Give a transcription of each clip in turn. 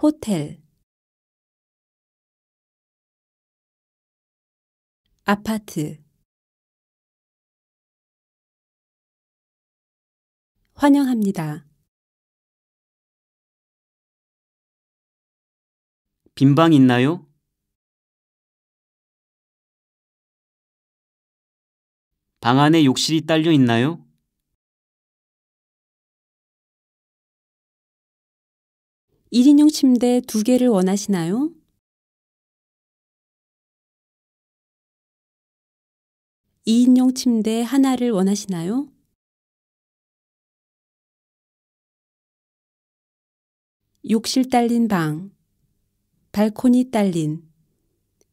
호텔 아파트 환영합니다. 빈방 있나요? 방 안에 욕실이 딸려 있나요? 1인용 침대 2개를 원하시나요? 2인용 침대 하나를 원하시나요? 욕실 딸린 방, 발코니 딸린,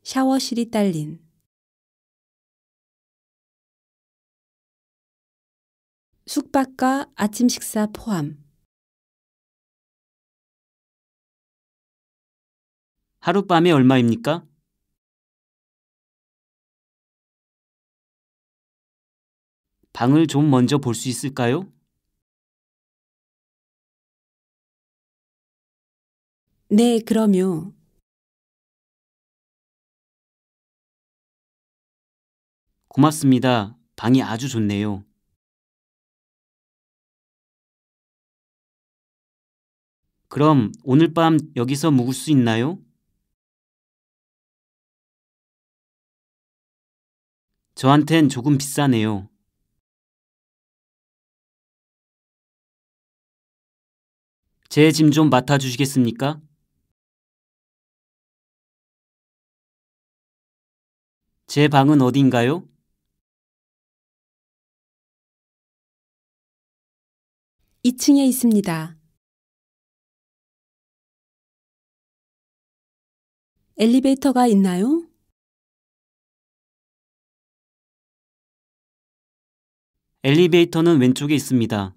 샤워실이 딸린. 숙박과 아침 식사 포함. 하룻밤에 얼마입니까? 방을 좀 먼저 볼 수 있을까요? 네, 그럼요. 고맙습니다. 방이 아주 좋네요. 그럼 오늘 밤 여기서 묵을 수 있나요? 저한텐 조금 비싸네요. 제 짐 좀 맡아주시겠습니까? 제 방은 어딘가요? 2층에 있습니다. 엘리베이터가 있나요? 엘리베이터는 왼쪽에 있습니다.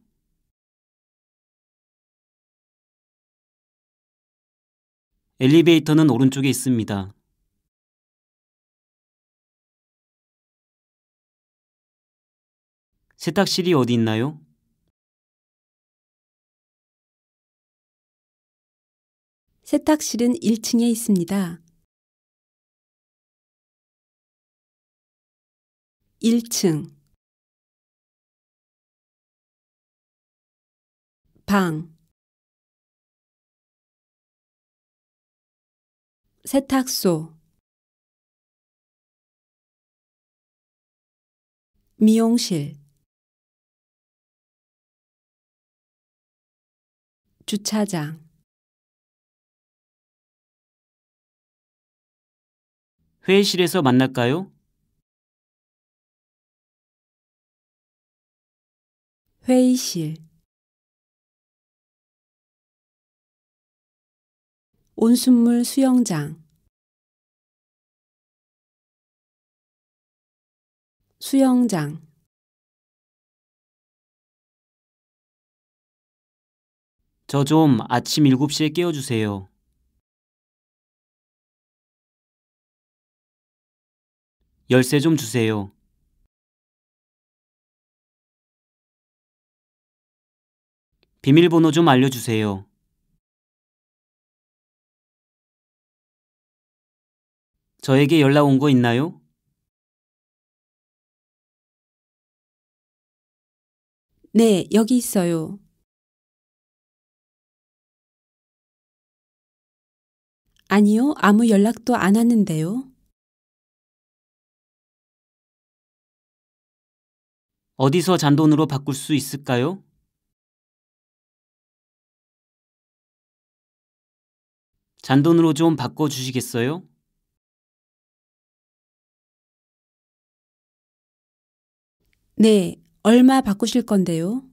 엘리베이터는 오른쪽에 있습니다. 세탁실이 어디 있나요? 세탁실은 1층에 있습니다. 1층 방 세탁소 미용실 주차장 회의실에서 만날까요? 회의실 온순물 수영장 수영장 저 좀 아침 7시에 깨워주세요. 열쇠 좀 주세요. 비밀번호 좀 알려주세요. 저에게 연락 온 거 있나요? 네, 여기 있어요. 아니요, 아무 연락도 안 왔는데요. 어디서 잔돈으로 바꿀 수 있을까요? 잔돈으로 좀 바꿔주시겠어요? 네, 얼마 바꾸실 건데요?